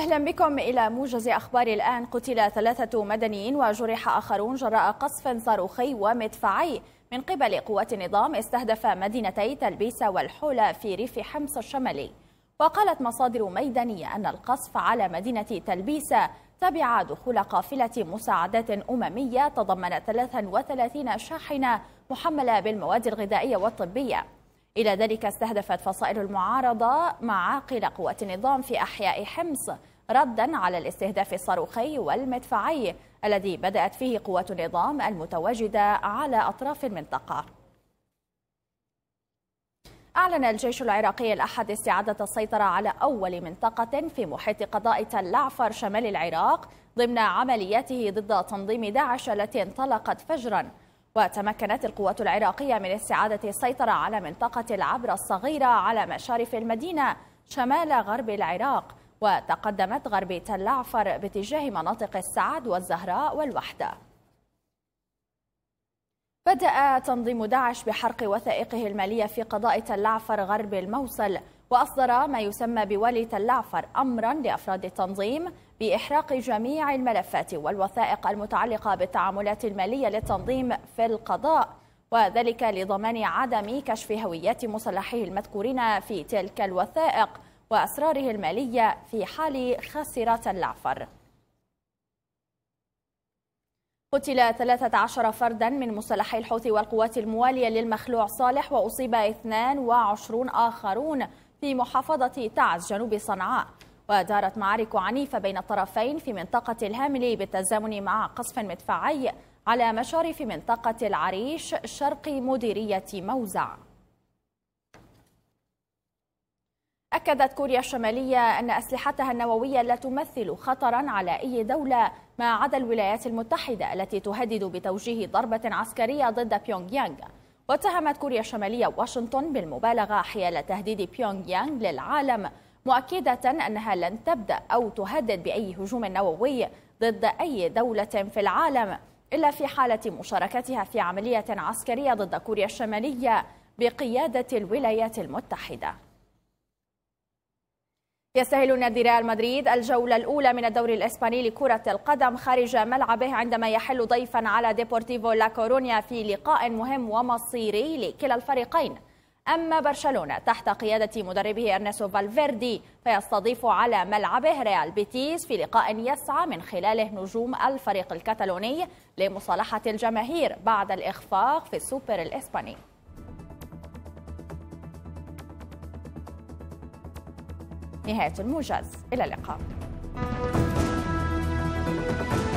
أهلا بكم إلى موجز أخبار الآن قتل ثلاثة مدنيين وجرح آخرون جراء قصف صاروخي ومدفعي من قبل قوات النظام استهدف مدينتي تلبيسة والحولة في ريف حمص الشمالي وقالت مصادر ميدانية أن القصف على مدينة تلبيسة تبع دخول قافلة مساعدات أممية تضمنت 33 شاحنة محملة بالمواد الغذائية والطبية إلى ذلك استهدفت فصائل المعارضة معاقل قوة النظام في أحياء حمص ردا على الاستهداف الصاروخي والمدفعي الذي بدأت فيه قوة النظام المتواجدة على أطراف المنطقة أعلن الجيش العراقي الأحد استعادة السيطرة على أول منطقة في محيط قضاء تلعفر شمال العراق ضمن عملياته ضد تنظيم داعش التي انطلقت فجراً وتمكنت القوات العراقية من استعادة السيطرة على منطقة العبرة الصغيرة على مشارف المدينة شمال غرب العراق وتقدمت غرب تل عفر باتجاه مناطق السعد والزهراء والوحدة بدأ تنظيم داعش بحرق وثائقه المالية في قضاء تل عفر غرب الموصل وأصدر ما يسمى بوالي تل عفر أمرا لأفراد التنظيم بإحراق جميع الملفات والوثائق المتعلقة بالتعاملات المالية للتنظيم في القضاء وذلك لضمان عدم كشف هويات مسلحيه المذكورين في تلك الوثائق وأسراره المالية في حال خسرة العفر قتل 13 فردا من مسلحي الحوثي والقوات الموالية للمخلوع صالح وأصيب 22 آخرون في محافظة تعز جنوب صنعاء ودارت معارك عنيفة بين الطرفين في منطقة الهاملي بالتزامن مع قصف مدفعي على مشارف منطقة العريش شرق مديرية موزع أكدت كوريا الشمالية أن أسلحتها النووية لا تمثل خطرا على أي دولة ما عدا الولايات المتحدة التي تهدد بتوجيه ضربة عسكرية ضد بيونغ يانغ واتهمت كوريا الشمالية واشنطن بالمبالغة حيال تهديد بيونغ يانغ للعالم مؤكدة أنها لن تبدأ أو تهدد بأي هجوم نووي ضد أي دولة في العالم إلا في حالة مشاركتها في عملية عسكرية ضد كوريا الشمالية بقيادة الولايات المتحدة يستهل نادي ريال مدريد الجولة الأولى من الدوري الإسباني لكرة القدم خارج ملعبه عندما يحل ضيفا على ديبورتيفو لا كورونيا في لقاء مهم ومصيري لكلا الفريقين أما برشلونة تحت قيادة مدربه أرنسو فالفيردي فيستضيف على ملعبه ريال بيتيس في لقاء يسعى من خلاله نجوم الفريق الكتالوني لمصالحة الجماهير بعد الإخفاق في السوبر الإسباني نهاية الموجز إلى اللقاء